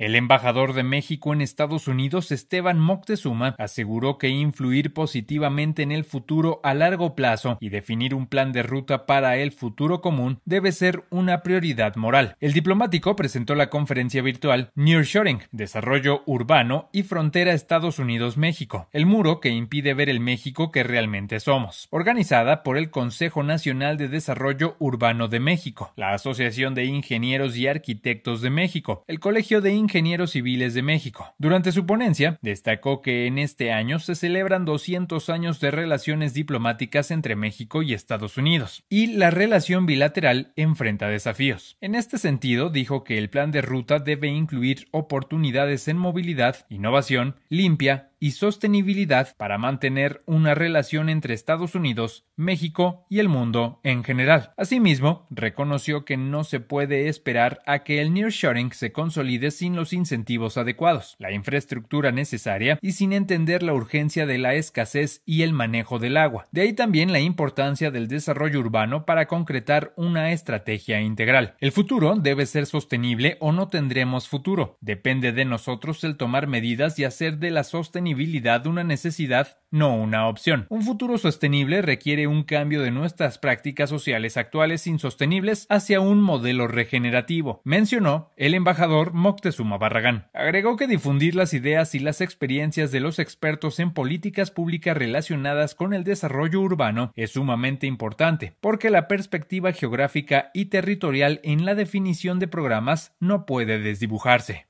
El embajador de México en Estados Unidos, Esteban Moctezuma, aseguró que influir positivamente en el futuro a largo plazo y definir un plan de ruta para el futuro común debe ser una prioridad moral. El diplomático presentó la conferencia virtual Nearshoring, Desarrollo Urbano y Frontera Estados Unidos-México, el muro que impide ver el México que realmente somos, organizada por el Consejo Nacional de Desarrollo Urbano de México, la Asociación de Ingenieros y Arquitectos de México, el Colegio de Ingenieros Ingenieros Civiles de México. Durante su ponencia, destacó que en este año se celebran 200 años de relaciones diplomáticas entre México y Estados Unidos, y la relación bilateral enfrenta desafíos. En este sentido, dijo que el plan de ruta debe incluir oportunidades en movilidad, innovación, limpia, y sostenibilidad para mantener una relación entre Estados Unidos, México y el mundo en general. Asimismo, reconoció que no se puede esperar a que el nearshoring se consolide sin los incentivos adecuados, la infraestructura necesaria y sin entender la urgencia de la escasez y el manejo del agua. De ahí también la importancia del desarrollo urbano para concretar una estrategia integral. El futuro debe ser sostenible o no tendremos futuro. Depende de nosotros el tomar medidas y hacer de la sostenibilidad una necesidad, no una opción. Un futuro sostenible requiere un cambio de nuestras prácticas sociales actuales insostenibles hacia un modelo regenerativo, mencionó el embajador Moctezuma Barragán. Agregó que difundir las ideas y las experiencias de los expertos en políticas públicas relacionadas con el desarrollo urbano es sumamente importante, porque la perspectiva geográfica y territorial en la definición de programas no puede desdibujarse.